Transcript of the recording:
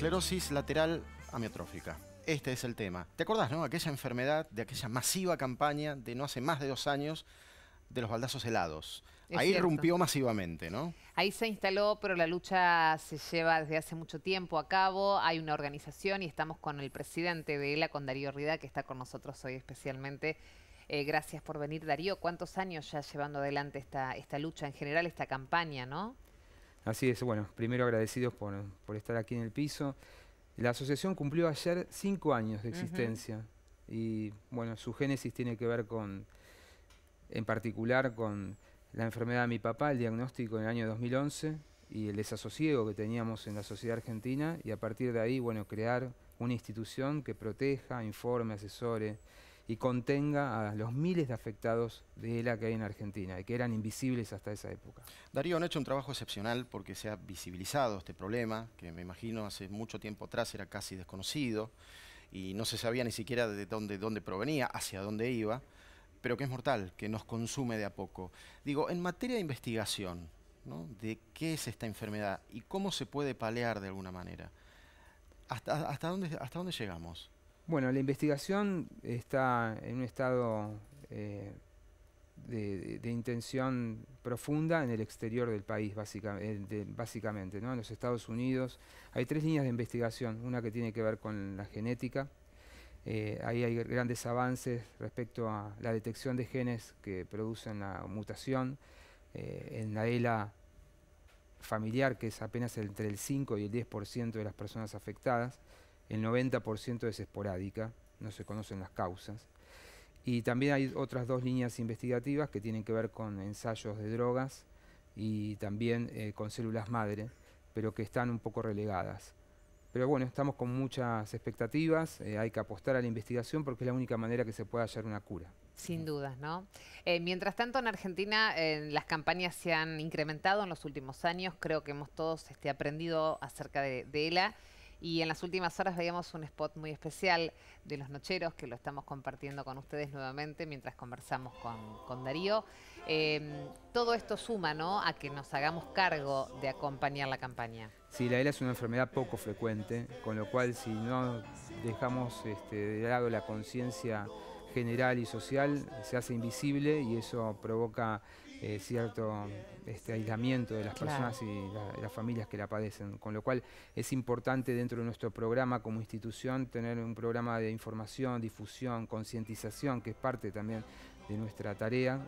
Esclerosis lateral amiotrófica. Este es el tema. ¿Te acordás, no? Aquella enfermedad, de aquella masiva campaña de no hace más de dos años de los baldazos helados. Ahí rompió masivamente, ¿no? Ahí se instaló, pero la lucha se lleva desde hace mucho tiempo a cabo. Hay una organización y estamos con el presidente de ELA, con Darío Rida, que está con nosotros hoy especialmente. Eh, gracias por venir, Darío. ¿Cuántos años ya llevando adelante esta, esta lucha en general, esta campaña, no? Así es, bueno, primero agradecidos por, estar aquí en el piso. La asociación cumplió ayer cinco años de existencia y bueno, su génesis tiene que ver con, en particular, con la enfermedad de mi papá, el diagnóstico en el año 2011 y el desasosiego que teníamos en la sociedad argentina y a partir de ahí, bueno, crear una institución que proteja, informe, asesore, y contenga a los miles de afectados de la que hay en Argentina y que eran invisibles hasta esa época. Darío, han hecho un trabajo excepcional porque se ha visibilizado este problema, que me imagino hace mucho tiempo atrás era casi desconocido y no se sabía ni siquiera de dónde, provenía, hacia dónde iba, pero que es mortal, que nos consume de a poco. Digo, en materia de investigación, de qué es esta enfermedad y cómo se puede palear de alguna manera, hasta dónde llegamos? Bueno, la investigación está en un estado eh, de, intención profunda en el exterior del país, eh, básicamente, en los Estados Unidos. Hay tres líneas de investigación, una que tiene que ver con la genética, eh, ahí hay grandes avances respecto a la detección de genes que producen la mutación en la ELA familiar, que es apenas entre el 5 y el 10% de las personas afectadas el 90% es esporádica, no se conocen las causas. Y también hay otras dos líneas investigativas que tienen que ver con ensayos de drogas y también eh, con células madre, pero que están un poco relegadas. Pero bueno, estamos con muchas expectativas, eh, hay que apostar a la investigación porque es la única manera que se pueda hallar una cura. Sin dudas, ¿no? Eh, mientras tanto, en Argentina las campañas se han incrementado en los últimos años. Creo que hemos todos este, aprendido acerca de, de ELA. Y en las últimas horas veíamos un spot muy especial de Los Nocheros, que lo estamos compartiendo con ustedes nuevamente mientras conversamos con, Darío. Em, todo esto suma ¿no? a que nos hagamos cargo de acompañar la campaña. Sí, la ELA es una enfermedad poco frecuente, con lo cual si no dejamos este, de lado la conciencia general y social se hace invisible y eso provoca eh, cierto este, aislamiento de las personas y las familias que la padecen. Con lo cual es importante dentro de nuestro programa como institución tener un programa de información, difusión, concientización, que es parte también de nuestra tarea